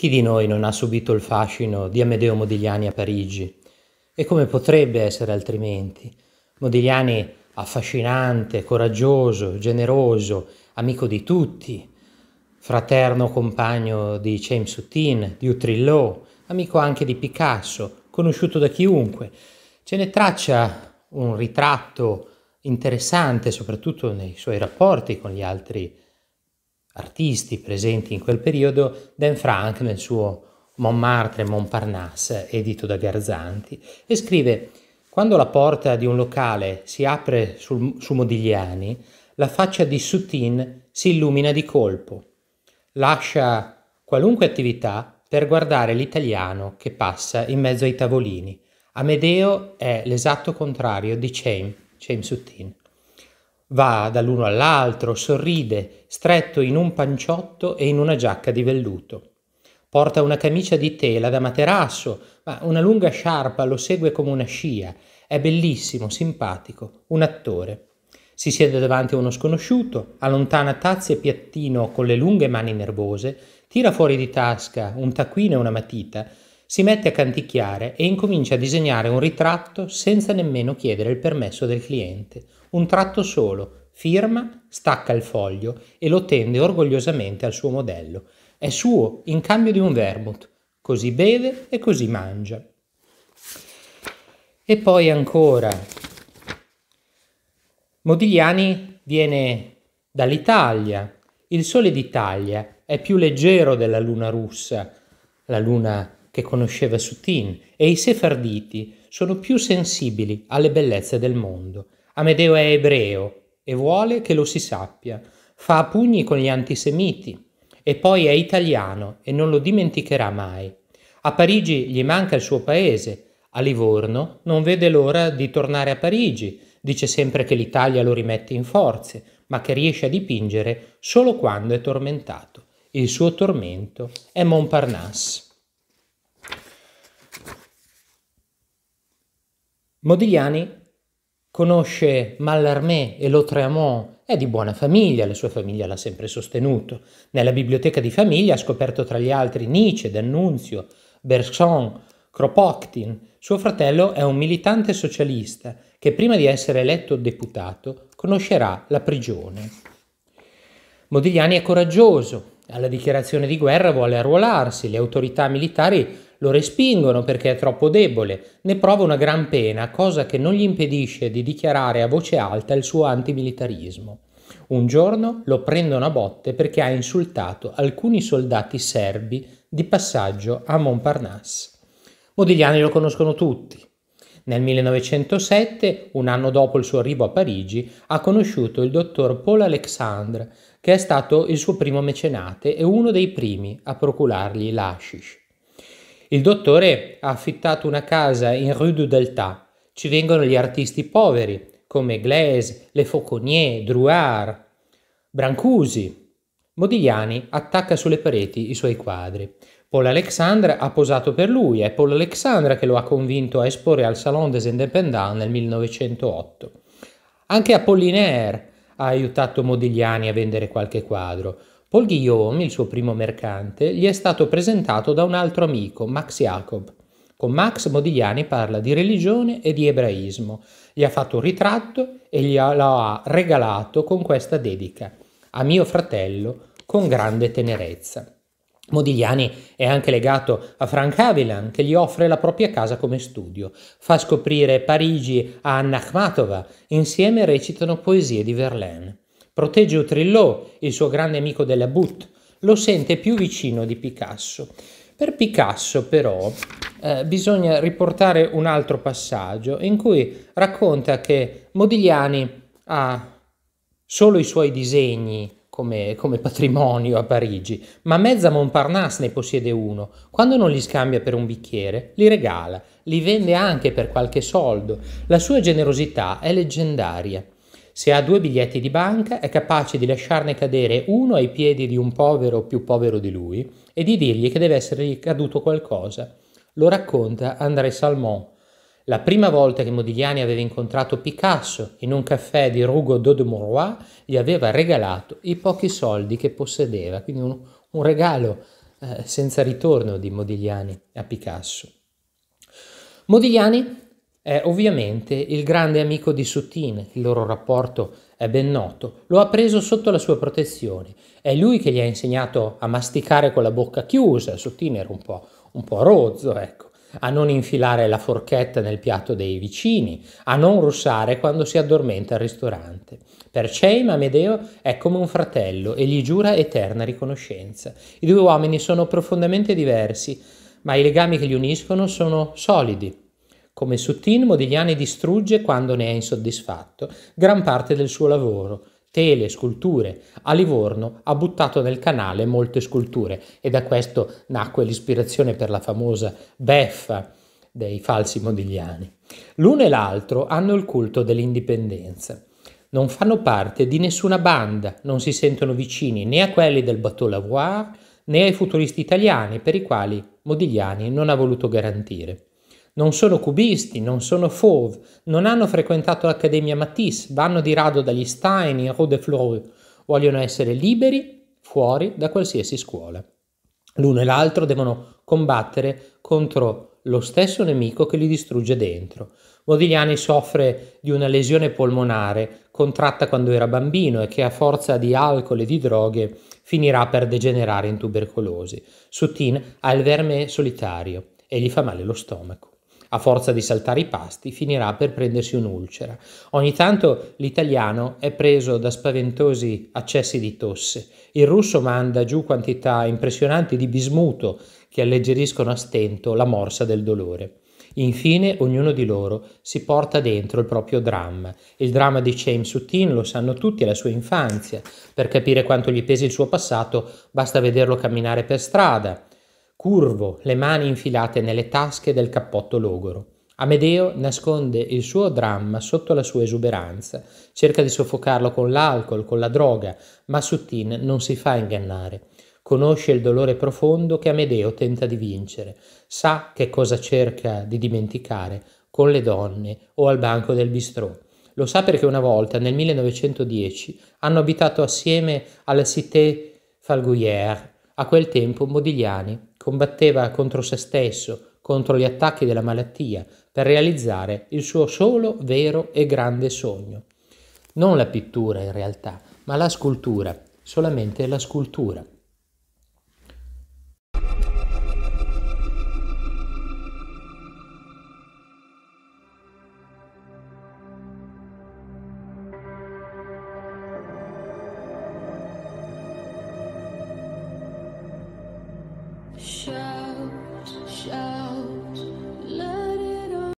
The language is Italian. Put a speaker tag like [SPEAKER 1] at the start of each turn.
[SPEAKER 1] Chi di noi non ha subito il fascino di Amedeo Modigliani a Parigi? E come potrebbe essere altrimenti? Modigliani affascinante, coraggioso, generoso, amico di tutti, fraterno compagno di James Soutine, di Utrillo, amico anche di Picasso, conosciuto da chiunque. Ce ne traccia un ritratto interessante soprattutto nei suoi rapporti con gli altri artisti presenti in quel periodo, Dan Frank nel suo Montmartre Montparnasse, edito da Garzanti, e scrive «Quando la porta di un locale si apre sul, su Modigliani, la faccia di Soutin si illumina di colpo. Lascia qualunque attività per guardare l'italiano che passa in mezzo ai tavolini. Amedeo è l'esatto contrario di Chaim, Chaim Soutine. Va dall'uno all'altro, sorride, stretto in un panciotto e in una giacca di velluto. Porta una camicia di tela da materasso, ma una lunga sciarpa lo segue come una scia. È bellissimo, simpatico, un attore. Si siede davanti a uno sconosciuto, allontana tazze e piattino con le lunghe mani nervose, tira fuori di tasca un taccuino e una matita, si mette a canticchiare e incomincia a disegnare un ritratto senza nemmeno chiedere il permesso del cliente. Un tratto solo, firma, stacca il foglio e lo tende orgogliosamente al suo modello. È suo, in cambio di un vermouth. Così beve e così mangia. E poi ancora, Modigliani viene dall'Italia. Il sole d'Italia è più leggero della luna russa, la luna russa che conosceva Sutin e i sefarditi sono più sensibili alle bellezze del mondo. Amedeo è ebreo e vuole che lo si sappia. Fa a pugni con gli antisemiti e poi è italiano e non lo dimenticherà mai. A Parigi gli manca il suo paese, a Livorno non vede l'ora di tornare a Parigi. Dice sempre che l'Italia lo rimette in forze, ma che riesce a dipingere solo quando è tormentato. Il suo tormento è Montparnasse. Modigliani conosce Mallarmé e Lautréamont, è di buona famiglia, la sua famiglia l'ha sempre sostenuto. Nella biblioteca di famiglia ha scoperto tra gli altri Nietzsche, D'Annunzio, Bergson, Kropotkin. Suo fratello è un militante socialista che prima di essere eletto deputato conoscerà la prigione. Modigliani è coraggioso, alla dichiarazione di guerra vuole arruolarsi, le autorità militari lo respingono perché è troppo debole, ne prova una gran pena, cosa che non gli impedisce di dichiarare a voce alta il suo antimilitarismo. Un giorno lo prendono a botte perché ha insultato alcuni soldati serbi di passaggio a Montparnasse. Modigliani lo conoscono tutti. Nel 1907, un anno dopo il suo arrivo a Parigi, ha conosciuto il dottor Paul Alexandre, che è stato il suo primo mecenate e uno dei primi a procurargli l'ashish. Il dottore ha affittato una casa in Rue du Delta. Ci vengono gli artisti poveri, come Glaise, Le Fauconnier, Drouard, Brancusi. Modigliani attacca sulle pareti i suoi quadri. Paul Alexandre ha posato per lui, è Paul Alexandre che lo ha convinto a esporre al Salon des Indépendants nel 1908. Anche Apollinaire ha aiutato Modigliani a vendere qualche quadro. Paul Guillaume, il suo primo mercante, gli è stato presentato da un altro amico, Max Jacob. Con Max Modigliani parla di religione e di ebraismo. Gli ha fatto un ritratto e glielo ha regalato con questa dedica. A mio fratello, con grande tenerezza. Modigliani è anche legato a Frank Haviland che gli offre la propria casa come studio, fa scoprire Parigi a Anna Akhmatova, insieme recitano poesie di Verlaine. Protegge Utrillo, il suo grande amico della Butte, lo sente più vicino di Picasso. Per Picasso però eh, bisogna riportare un altro passaggio in cui racconta che Modigliani ha solo i suoi disegni come, come patrimonio a Parigi, ma mezza Montparnasse ne possiede uno. Quando non li scambia per un bicchiere, li regala, li vende anche per qualche soldo. La sua generosità è leggendaria. Se ha due biglietti di banca è capace di lasciarne cadere uno ai piedi di un povero più povero di lui e di dirgli che deve essergli caduto qualcosa. Lo racconta André Salmon. La prima volta che Modigliani aveva incontrato Picasso in un caffè di Rugo d'Audemorois gli aveva regalato i pochi soldi che possedeva, quindi un, un regalo eh, senza ritorno di Modigliani a Picasso. Modigliani è ovviamente il grande amico di Soutine, il loro rapporto è ben noto, lo ha preso sotto la sua protezione. È lui che gli ha insegnato a masticare con la bocca chiusa, Soutine era un po', un po rozzo, ecco a non infilare la forchetta nel piatto dei vicini, a non russare quando si addormenta al ristorante. Per Ceim Amedeo è come un fratello e gli giura eterna riconoscenza. I due uomini sono profondamente diversi, ma i legami che li uniscono sono solidi come Sutin, Modigliani distrugge, quando ne è insoddisfatto, gran parte del suo lavoro. Tele, sculture. A Livorno ha buttato nel canale molte sculture e da questo nacque l'ispirazione per la famosa beffa dei falsi modigliani. L'uno e l'altro hanno il culto dell'indipendenza. Non fanno parte di nessuna banda, non si sentono vicini né a quelli del Bateau Lavoir né ai futuristi italiani per i quali Modigliani non ha voluto garantire. Non sono cubisti, non sono fauve, non hanno frequentato l'Accademia Matisse, vanno di rado dagli Stein in Rue de Floreux, vogliono essere liberi fuori da qualsiasi scuola. L'uno e l'altro devono combattere contro lo stesso nemico che li distrugge dentro. Modigliani soffre di una lesione polmonare contratta quando era bambino e che a forza di alcol e di droghe finirà per degenerare in tubercolosi. Sutin ha il verme solitario e gli fa male lo stomaco a forza di saltare i pasti, finirà per prendersi un'ulcera. Ogni tanto l'italiano è preso da spaventosi accessi di tosse, il russo manda giù quantità impressionanti di bismuto che alleggeriscono a stento la morsa del dolore. Infine ognuno di loro si porta dentro il proprio dramma. Il dramma di James Sutin lo sanno tutti, è la sua infanzia. Per capire quanto gli pesi il suo passato basta vederlo camminare per strada, curvo, le mani infilate nelle tasche del cappotto logoro. Amedeo nasconde il suo dramma sotto la sua esuberanza, cerca di soffocarlo con l'alcol, con la droga, ma Suttin non si fa ingannare. Conosce il dolore profondo che Amedeo tenta di vincere, sa che cosa cerca di dimenticare con le donne o al banco del bistrò. Lo sa perché una volta, nel 1910, hanno abitato assieme alla Cité Falguière, a quel tempo Modigliani Combatteva contro se stesso, contro gli attacchi della malattia, per realizzare il suo solo vero e grande sogno. Non la pittura in realtà, ma la scultura, solamente la scultura.